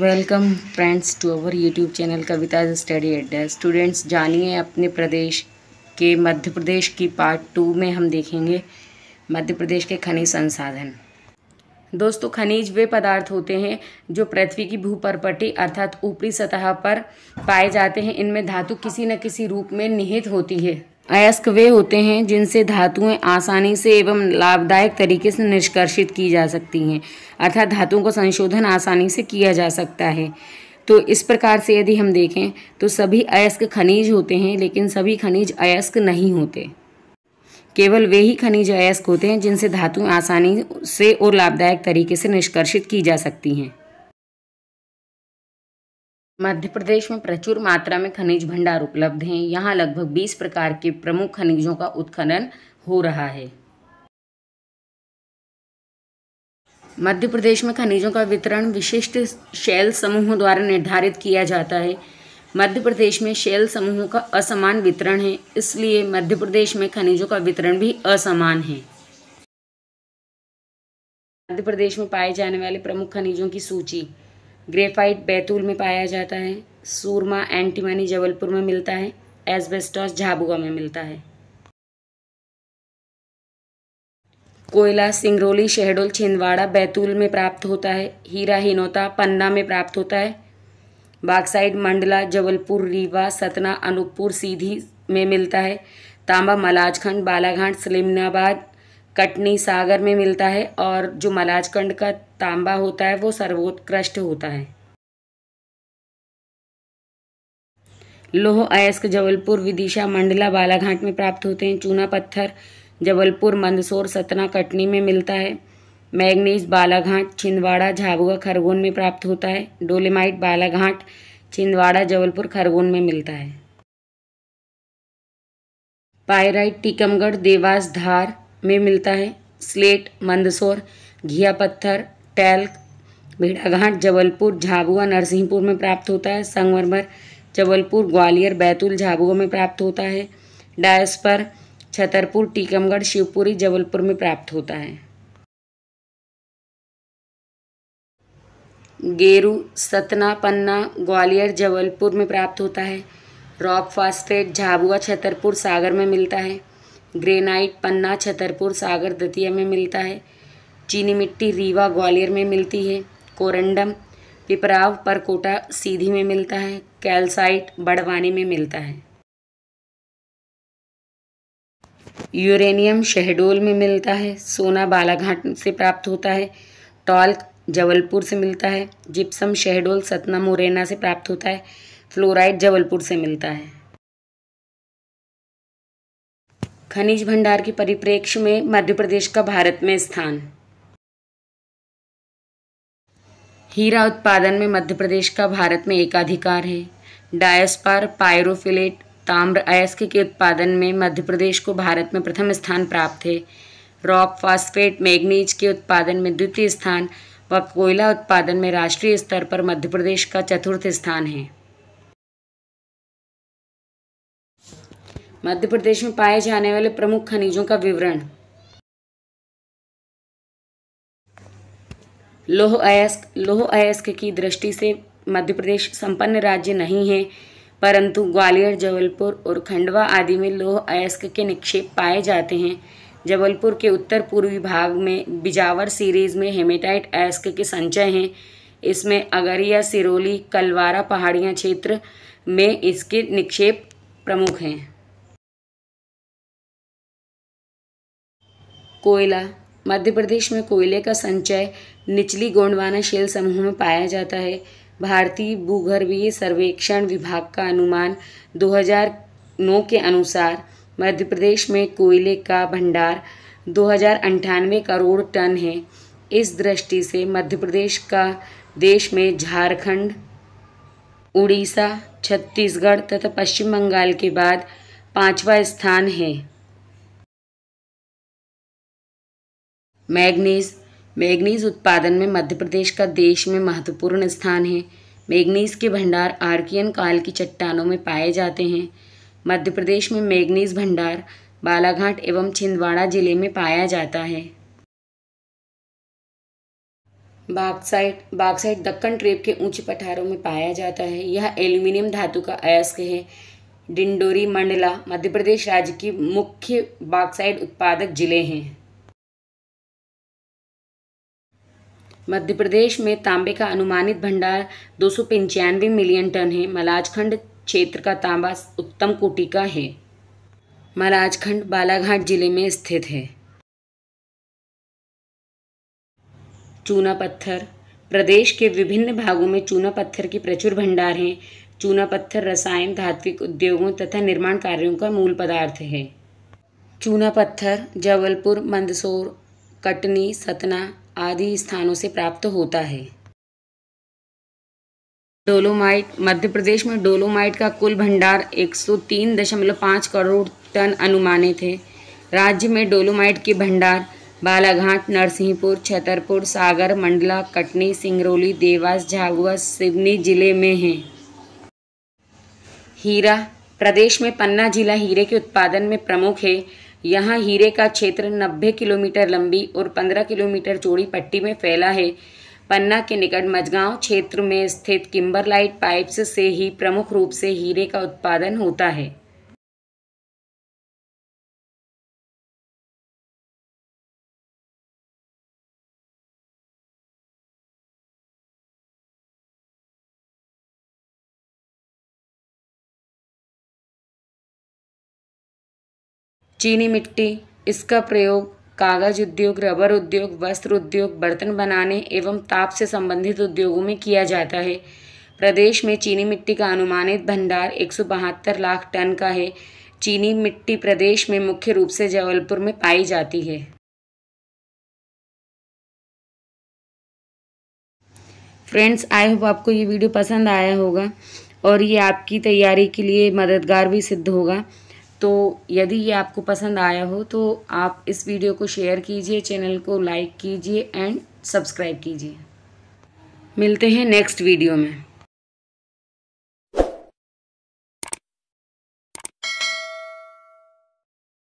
welcome friends to our YouTube channel Kavita study aid students जानिए अपने प्रदेश के मध्य प्रदेश की पार्ट टू में हम देखेंगे मध्य प्रदेश के खनिज संसाधन दोस्तों खनिज वे पदार्थ होते हैं जो पृथ्वी की भूपरपटी अर्थात ऊपरी सतह पर पाए जाते हैं इनमें धातु किसी न किसी रूप में निहित होती है अयस्क वे होते हैं जिनसे धातुएं आसानी से एवं लाभदायक तरीके से निष्कर्षित की जा सकती हैं अर्थात धातुओं का संशोधन आसानी से किया जा सकता है तो इस प्रकार से यदि हम देखें तो सभी अयस्क खनिज होते हैं लेकिन सभी खनिज अयस्क नहीं होते केवल वे ही खनिज अयस्क होते हैं जिनसे धातुएं आसानी से और लाभदायक तरीके से निष्कर्षित की जा सकती हैं मध्य प्रदेश में प्रचुर मात्रा में खनिज भंडार उपलब्ध हैं यहाँ लगभग 20 प्रकार के प्रमुख खनिजों का उत्खनन हो रहा है मध्य प्रदेश में खनिजों का वितरण विशिष्ट शैल समूहों द्वारा निर्धारित किया जाता है मध्य प्रदेश में शैल समूहों का असमान वितरण है इसलिए मध्य प्रदेश में खनिजों का वितरण भी असमान है मध्य प्रदेश में पाए जाने वाले प्रमुख खनिजों की सूची ग्रेफाइट बैतूल में पाया जाता है सूरमा एंटीमनी जबलपुर में मिलता है एसबेस्टॉस झाबुआ में मिलता है कोयला सिंगरौली शहडोल छिंदवाड़ा बैतूल में प्राप्त होता है हीरा हिनौता पन्ना में प्राप्त होता है बागसाइड मंडला जबलपुर रीवा सतना अनूपपुर सीधी में मिलता है तांबा मलाजखंड बालाघाट सलीमनाबाद कटनी सागर में मिलता है और जो मलाजकंड का तांबा होता है वो सर्वोत्कृष्ट होता है लोह अयस्क जबलपुर विदिशा मंडला बालाघाट में प्राप्त होते हैं चूना पत्थर जबलपुर मंदसौर सतना कटनी में मिलता है मैग्नीज बालाघाट छिंदवाड़ा झाबुआ खरगोन में प्राप्त होता है डोलेमाइट बालाघाट छिंदवाड़ा जबलपुर खरगोन में मिलता है पायराइट टीकमगढ़ देवास धार में मिलता है स्लेट मंदसौर घिया पत्थर टैल्क भेड़ाघाट जबलपुर झाबुआ नरसिंहपुर में प्राप्त होता है संगमरमर जबलपुर ग्वालियर बैतूल झाबुआ में प्राप्त होता है डायस्पर छतरपुर टीकमगढ़ शिवपुरी जबलपुर में प्राप्त होता है गेरू सतना पन्ना ग्वालियर जबलपुर में प्राप्त होता है रॉक फास्फेट झाबुआ छतरपुर सागर में मिलता है ग्रेनाइट पन्ना छतरपुर सागर दतिया में मिलता है चीनी मिट्टी रीवा ग्वालियर में मिलती है कोरंडम पिपराव परकोटा सीधी में मिलता है कैल्साइट बड़वानी में मिलता है यूरेनियम शहडोल में मिलता है सोना बालाघाट से प्राप्त होता है टॉल्क जबलपुर से मिलता है जिप्सम शहडोल सतना मुरैना से प्राप्त होता है फ्लोराइड जबलपुर से मिलता है खनिज भंडार के परिप्रेक्ष्य में मध्य प्रदेश का भारत में स्थान हीरा उत्पादन में मध्य प्रदेश का भारत में एकाधिकार है डायस्पार पायरोफिलेट ताम्र अयस्क के उत्पादन में मध्य प्रदेश को भारत में प्रथम स्थान प्राप्त है रॉक फास्फेट मैग्नीज के उत्पादन में द्वितीय स्थान व कोयला उत्पादन में राष्ट्रीय स्तर पर मध्य प्रदेश का चतुर्थ स्थान है मध्य प्रदेश में पाए जाने वाले प्रमुख खनिजों का विवरण लोह अयस्क लोह अयस्क की दृष्टि से मध्य प्रदेश संपन्न राज्य नहीं है परंतु ग्वालियर जबलपुर और खंडवा आदि में लोह अयस्क के निक्षेप पाए जाते हैं जबलपुर के उत्तर पूर्वी भाग में बिजावर सीरीज में हेमेटाइट अयस्क के संचय हैं इसमें अगरिया सिरोली कलवारा पहाड़ियां क्षेत्र में इसके निक्षेप प्रमुख हैं कोयला मध्य प्रदेश में कोयले का संचय निचली गोंडवाना शेल समूह में पाया जाता है भारतीय भूगर्भीय सर्वेक्षण विभाग का अनुमान 2009 के अनुसार मध्य प्रदेश में कोयले का भंडार दो करोड़ टन है इस दृष्टि से मध्य प्रदेश का देश में झारखंड उड़ीसा छत्तीसगढ़ तथा पश्चिम बंगाल के बाद पांचवा स्थान है मैग्नीज मैग्नीज उत्पादन में मध्य प्रदेश का देश में महत्वपूर्ण स्थान है मैग्नीज के भंडार आर्कियन काल की चट्टानों में पाए जाते हैं मध्य प्रदेश में मैग्नीज भंडार बालाघाट एवं छिंदवाड़ा जिले में पाया जाता है बागसाइट बागसाइट दक्कन ट्रेप के ऊंचे पठारों में पाया जाता है यह एल्यूमिनियम धातु का अयस्क है डिंडोरी मंडला मध्य प्रदेश राज्य की मुख्य बागसाइट उत्पादक जिले हैं मध्य प्रदेश में तांबे का अनुमानित भंडार दो मिलियन टन है मलाजखंड क्षेत्र का तांबा उत्तम कोटि का है मलाजखंड बालाघाट जिले में स्थित है चूना पत्थर प्रदेश के विभिन्न भागों में चूना पत्थर के प्रचुर भंडार हैं चूना पत्थर रसायन धात्विक उद्योगों तथा निर्माण कार्यों का मूल पदार्थ है चूना पत्थर जबलपुर मंदसौर कटनी सतना आदि स्थानों से प्राप्त होता है डोलोमाइट मध्य प्रदेश में डोलोमाइट का कुल भंडार 103.5 करोड़ टन अनुमानित है राज्य में डोलोमाइट के भंडार बालाघाट नरसिंहपुर छतरपुर सागर मंडला कटनी सिंगरौली देवास झाबुआ सिवनी जिले में हैं हीरा प्रदेश में पन्ना जिला हीरे के उत्पादन में प्रमुख है यहाँ हीरे का क्षेत्र 90 किलोमीटर लंबी और 15 किलोमीटर चौड़ी पट्टी में फैला है पन्ना के निकट मजगांव क्षेत्र में स्थित किम्बरलाइट पाइप्स से ही प्रमुख रूप से हीरे का उत्पादन होता है चीनी मिट्टी इसका प्रयोग कागज उद्योग रबर उद्योग वस्त्र उद्योग बर्तन बनाने एवं ताप से संबंधित उद्योगों में किया जाता है प्रदेश में चीनी मिट्टी का अनुमानित भंडार एक लाख टन का है चीनी मिट्टी प्रदेश में मुख्य रूप से जबलपुर में पाई जाती है फ्रेंड्स आई होप आपको ये वीडियो पसंद आया होगा और ये आपकी तैयारी के लिए मददगार भी सिद्ध होगा तो यदि ये आपको पसंद आया हो तो आप इस वीडियो को शेयर कीजिए चैनल को लाइक कीजिए एंड सब्सक्राइब कीजिए मिलते हैं नेक्स्ट वीडियो में